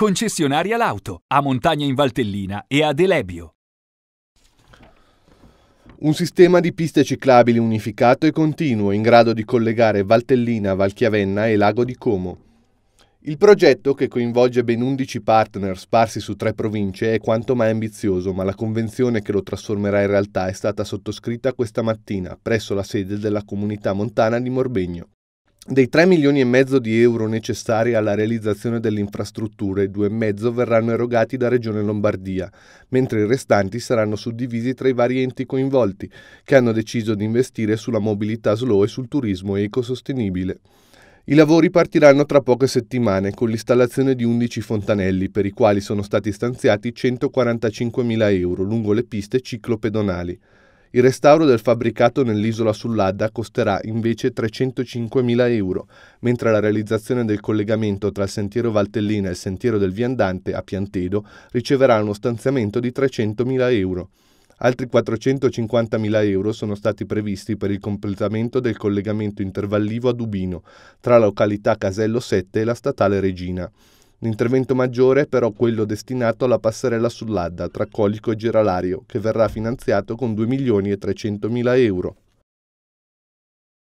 concessionaria Lauto, a Montagna in Valtellina e a Elebio. Un sistema di piste ciclabili unificato e continuo in grado di collegare Valtellina, Valchiavenna e Lago di Como. Il progetto, che coinvolge ben 11 partner sparsi su tre province, è quanto mai ambizioso, ma la convenzione che lo trasformerà in realtà è stata sottoscritta questa mattina presso la sede della comunità montana di Morbegno. Dei 3 milioni e mezzo di euro necessari alla realizzazione delle infrastrutture, e mezzo verranno erogati da Regione Lombardia, mentre i restanti saranno suddivisi tra i vari enti coinvolti, che hanno deciso di investire sulla mobilità slow e sul turismo ecosostenibile. I lavori partiranno tra poche settimane con l'installazione di 11 fontanelli per i quali sono stati stanziati 145 mila euro lungo le piste ciclopedonali. Il restauro del fabbricato nell'isola sull'Adda costerà invece 305.000 euro, mentre la realizzazione del collegamento tra il sentiero Valtellina e il sentiero del Viandante a Piantedo riceverà uno stanziamento di 300.000 euro. Altri 450.000 euro sono stati previsti per il completamento del collegamento intervallivo a Dubino, tra la località Casello 7 e la statale Regina. L'intervento maggiore è però quello destinato alla passerella sull'Adda tra Colico e Geralario, che verrà finanziato con 2 milioni e 300 mila euro.